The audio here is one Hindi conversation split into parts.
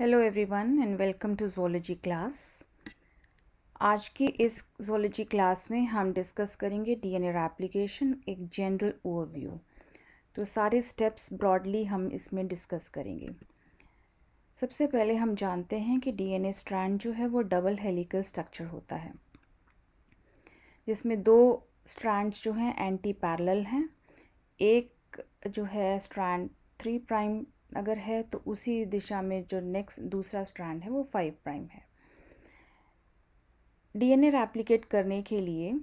hello everyone and welcome to zoology class आज की इस जोलॉजी क्लास में हम डिस्कस करेंगे डीएनए रेप्लिकेशन एक जनरल ओवरव्यू तो सारे स्टेप्स ब्रॉडली हम इसमें डिस्कस करेंगे सबसे पहले हम जानते हैं कि डीएनए स्ट्रैंड जो है वो डबल हेलिकल स्ट्रक्चर होता है जिसमें दो स्ट्रैंड्स जो हैं एंटी पैरल हैं एक जो है स्ट्रैंड थ्री प्राइम अगर है तो उसी दिशा में जो नेक्स्ट दूसरा स्ट्रैंड है वो फाइव प्राइम है डीएनए रेप्लिकेट करने के लिए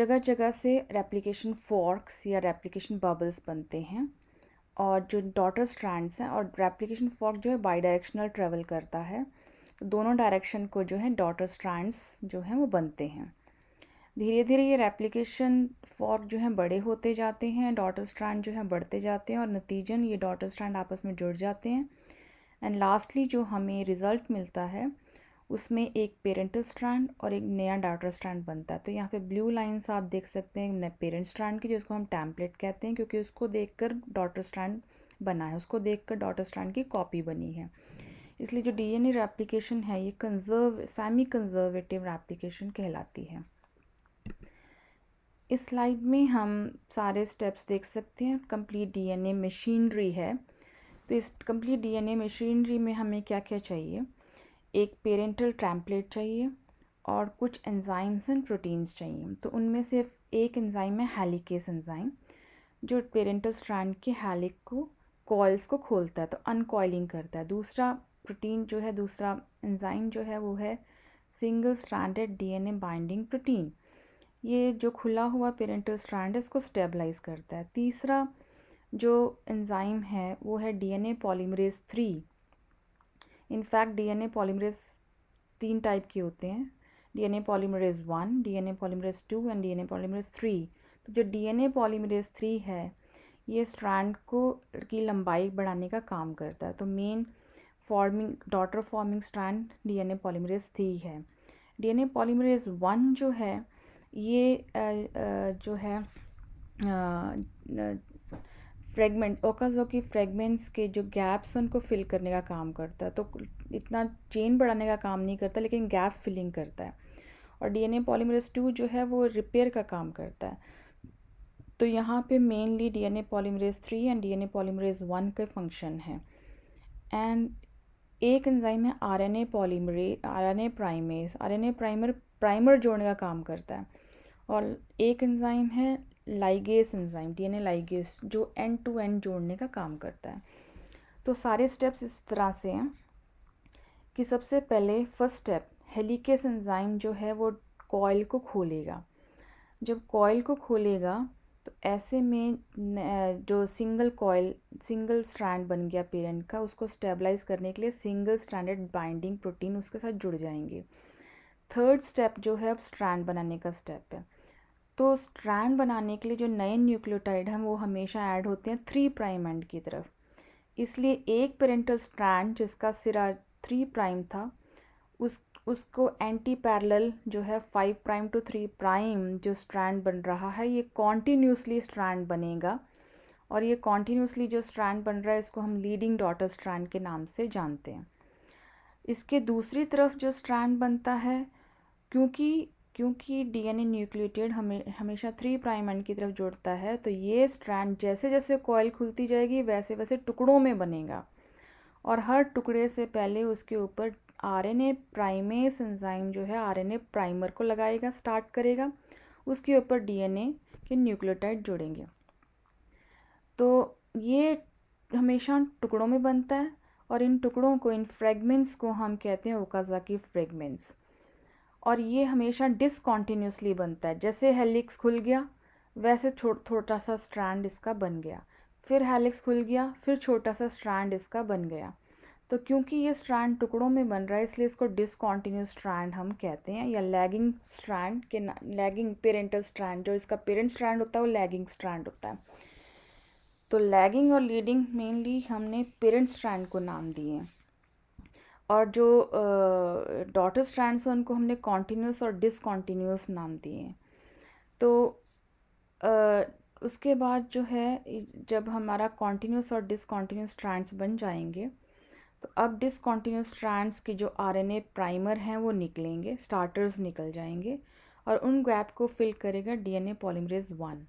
जगह जगह से रेप्लिकेशन फॉर्क्स या रेप्लिकेशन बबल्स बनते हैं और जो डॉटर स्ट्रैंड्स हैं और रेप्लिकेशन फॉर्क जो है बाई डायरेक्शनल ट्रेवल करता है तो दोनों डायरेक्शन को जो है डॉटर स्ट्रैंड्स जो हैं वो बनते हैं धीरे धीरे ये रेप्लिकेशन फॉर्क जो हैं बड़े होते जाते हैं डॉटर स्ट्रैंड जो है बढ़ते जाते हैं और नतीजन ये डॉटर स्ट्रैंड आपस में जुड़ जाते हैं एंड लास्टली जो हमें रिज़ल्ट मिलता है उसमें एक पेरेंटल स्ट्रैंड और एक नया डॉटर स्ट्रैंड बनता है तो यहाँ पे ब्लू लाइंस आप देख सकते हैं पेरेंट स्ट्रैंड की जिसको हम टैम्पलेट कहते हैं क्योंकि उसको कर डॉटर स्ट्रैंड बना है उसको कर डॉटर स्ट्रैंड की कॉपी बनी है इसलिए जो ए रेप्लीकेशन है ये कंजर्व सेमी कंजर्वेटिव रेप्लीकेशन कहलाती है इस स्लाइड में हम सारे स्टेप्स देख सकते हैं कंप्लीट डीएनए मशीनरी है तो इस कंप्लीट डीएनए मशीनरी में हमें क्या क्या चाहिए एक पेरेंटल ट्रैम्पलेट चाहिए और कुछ एंजाइम्स एंड प्रोटीन्स चाहिए तो उनमें सिर्फ एक एंजाइम है हेलिकेस एंजाइम जो पेरेंटल स्ट्रैंड के हेलिक को कॉल्स को खोलता है तो अनकॉइलिंग करता है दूसरा प्रोटीन जो है दूसरा एंजाइम जो है वो है single stranded DNA binding protein ये जो खुला हुआ पेरेंटल स्ट्रैंड है इसको स्टेबलाइज करता है तीसरा जो एंजाइम है वो है DNA polymerase three in fact DNA polymerase तीन टाइप के होते हैं DNA polymerase one DNA polymerase two and DNA polymerase three तो जो डीएनए पॉलीमरेज थ्री है ये स्ट्रैंड को की लंबाई बढ़ाने का काम करता है तो main forming daughter forming strand DNA polymerase three है डीएनए पॉलीमरेज वन जो है ये जो है फ्रेगमेंट ओकाजो की फ्रेगमेंट्स के जो गैप्स उनको फिल करने का काम करता है तो इतना चेन बढ़ाने का काम नहीं करता लेकिन गैप फिलिंग करता है और डीएनए पॉलीमरेज टू जो है वो रिपेयर का काम करता है तो यहाँ पे mainly DNA polymerase three and DNA polymerase one के फंक्शन हैं एंड एक एंजाइम है RNA polymerase RNA primase RNA primer primer जोड़ने का काम करता है और एक एंजाइम है लाइगेस एंजाइम डीएनए लाइगेस जो एंड टू एंड जोड़ने का काम करता है तो सारे स्टेप्स इस तरह से हैं कि सबसे पहले फर्स्ट स्टेप हेलिकेस एंजाइम जो है वो कॉयल को खोलेगा जब कॉयल को खोलेगा तो ऐसे में जो सिंगल कॉयल सिंगल स्ट्रैंड बन गया पेरेंट का उसको स्टेबलाइज करने के लिए सिंगल स्ट्रैंडेड बाइंडिंग प्रोटीन उसके साथ जुड़ जाएंगे थर्ड स्टेप जो है अब स्ट्रैंड बनाने का स्टेप है तो स्ट्रैंड बनाने के लिए जो नए न्यूक्लियोटाइड हैं वो हमेशा ऐड होते हैं थ्री प्राइम एंड की तरफ इसलिए एक पेरेंटल स्ट्रैंड जिसका सिरा थ्री प्राइम था उस उसको एंटी पैरेलल जो है five prime to three prime जो स्ट्रैंड बन रहा है ये कॉन्टीन्यूसली स्ट्रैंड बनेगा और ये कॉन्टीन्यूसली जो स्ट्रैंड बन रहा है इसको हम लीडिंग डॉटर स्ट्रैंड के नाम से जानते हैं इसके दूसरी तरफ जो स्ट्रैंड बनता है क्योंकि क्योंकि डीएनए न्यूक्लिएटेड हमे हमेशा थ्री प्राइम एंड की तरफ जुड़ता है तो ये स्ट्रैंड जैसे जैसे कॉयल खुलती जाएगी वैसे वैसे टुकड़ों में बनेगा और हर टुकड़े से पहले उसके ऊपर आरएनए प्राइमेस एंजाइम जो है आरएनए प्राइमर को लगाएगा स्टार्ट करेगा उसके ऊपर डीएनए के न्यूक्लियोटाइड जुड़ेंगे तो ये हमेशा टुकड़ों में बनता है और इन टुकड़ों को इन फ्रेगमेंट्स को हम कहते हैं ओकाजाकी फ्रेगमेंट्स और ये हमेशा डिसकॉन्टीन्यूसली बनता है जैसे हेलिक्स खुल गया वैसे छोटा सा स्ट्रैंड इसका बन गया फिर हेलिक्स खुल गया फिर छोटा सा स्ट्रैंड इसका बन गया तो क्योंकि ये स्ट्रैंड टुकड़ों में बन रहा है इसलिए इसको डिसकॉन्टीन्यूस स्ट्रैंड हम कहते हैं या लैगिंग स्ट्रैंड के लैगिंग पेरेंटल स्ट्रैंड जो इसका पेरेंट स्ट्रैंड होता है वो लैगिंग स्ट्रैंड होता है तो लैगिंग और लीडिंग मेनली हमने पेरेंट स्ट्रैंड को नाम दिए हैं और जो डॉटर स्ट्रैंड्स हैं उनको हमने कॉन्टीन्यूस और डिसकॉन्टीन्यूस नाम दिए तो आ, उसके बाद जो है जब हमारा कॉन्टीन्यूस और डिसकॉन्टीन्यूस स्ट्रैंड्स बन जाएंगे तो अब डिसकॉन्टीन्यूस स्ट्रैंड्स के जो आरएनए प्राइमर हैं वो निकलेंगे स्टार्टर्स निकल जाएंगे और उन गैप को फिल करेगा डीएनए पॉलीमरेज वन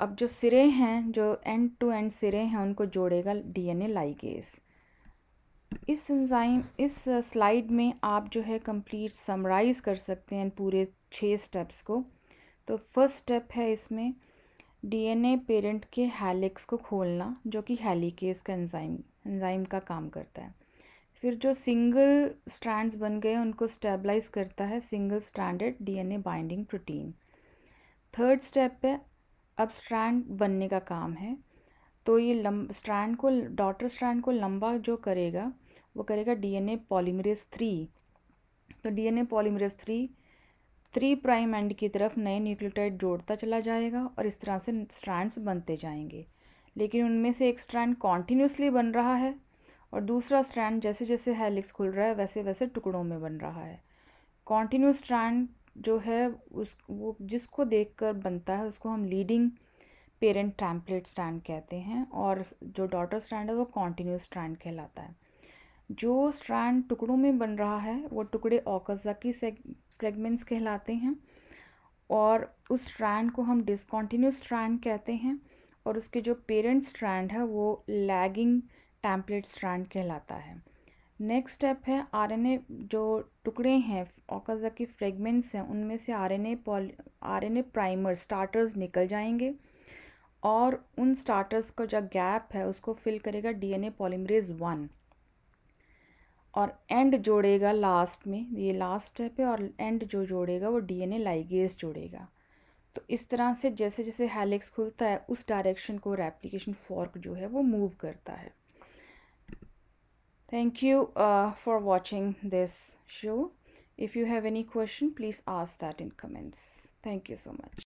अब जो सिरे हैं जो एंड टू एंड सिरे हैं उनको जोड़ेगा डीएनए लाइगेस इस इंजाइम इस स्लाइड uh, में आप जो है कंप्लीट समराइज़ कर सकते हैं पूरे छः स्टेप्स को तो फर्स्ट स्टेप है इसमें डीएनए पेरेंट के हेलिक्स को खोलना जो कि हेलिकेस का एंजाइम एंजाइम का काम करता है फिर जो सिंगल स्ट्रैंड्स बन गए उनको स्टेबलाइज करता है single stranded DNA binding protein third step पे अब स्ट्रैंड बनने का काम है तो ये लम स्ट्रैंड को डॉटर स्ट्रैंड को लंबा जो करेगा वो करेगा डीएनए पॉलीमरेज थ्री तो DNA polymerase three three prime end की तरफ नए न्यूक्लियोटाइड जोड़ता चला जाएगा और इस तरह से स्ट्रैंड्स बनते जाएंगे लेकिन उनमें से एक स्ट्रैंड कॉन्टीन्यूसली बन रहा है और दूसरा स्ट्रैंड जैसे जैसे हेलिक्स खुल रहा है वैसे वैसे टुकड़ों में बन रहा है कॉन्टीन्यूस स्ट्रैंड जो है उस वो जिसको देखकर बनता है उसको हम लीडिंग पेरेंट ट्रैम्पलेट स्ट्रैंड कहते हैं और जो डॉटर स्ट्रैंड है वो कॉन्टीन्यूस स्ट्रैंड कहलाता है जो स्ट्रैंड टुकड़ों में बन रहा है वो टुकड़े की सेगमेंट्स कहलाते हैं और उस स्ट्रैंड को हम डिसकॉन्टीन्यूस स्ट्रैंड कहते हैं और उसके जो पेरेंट स्ट्रैंड है वो लैगिंग टैम्पलेट स्ट्रैंड कहलाता है नेक्स्ट स्टेप है आरएनए जो टुकड़े हैं ओकाजा की फ्रेगमेंट्स हैं उनमें से आरएनए एन आरएनए प्राइमर स्टार्टर्स निकल जाएंगे और उन स्टार्टर्स का जो गैप है उसको फिल करेगा डीएनए पॉलीमरेज वन और एंड जोड़ेगा लास्ट में ये लास्ट स्टेप है और एंड जो जोड़ेगा वो डीएनए लाइगेज जोड़ेगा तो इस तरह से जैसे जैसे हेलिक्स खुलता है उस डायरेक्शन को रेप्लिकेशन फॉर्क जो है वो मूव करता है thank you for watching this show if you have any question please ask that in comments thank you so much